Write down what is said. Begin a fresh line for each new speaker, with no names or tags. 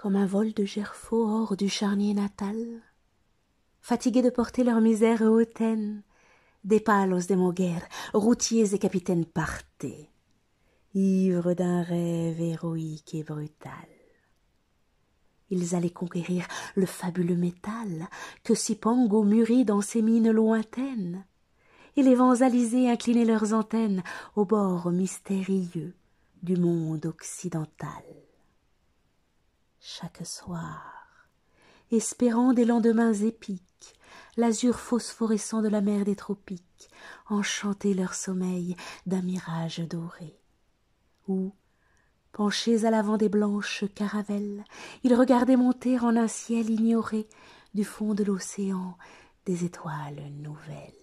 comme un vol de gerfaux hors du charnier natal. Fatigués de porter leur misère hautaine, des palos de Moguer, routiers et capitaines partaient, ivres d'un rêve héroïque et brutal. Ils allaient conquérir le fabuleux métal que Sipango mûrit dans ses mines lointaines, et les vents alisés inclinaient leurs antennes au bord mystérieux du monde occidental chaque soir, espérant des lendemains épiques, l'azur phosphorescent de la mer des tropiques, enchanter leur sommeil d'un mirage doré. Ou, penchés à l'avant des blanches caravelles, ils regardaient monter en un ciel ignoré, du fond de l'océan, des étoiles nouvelles.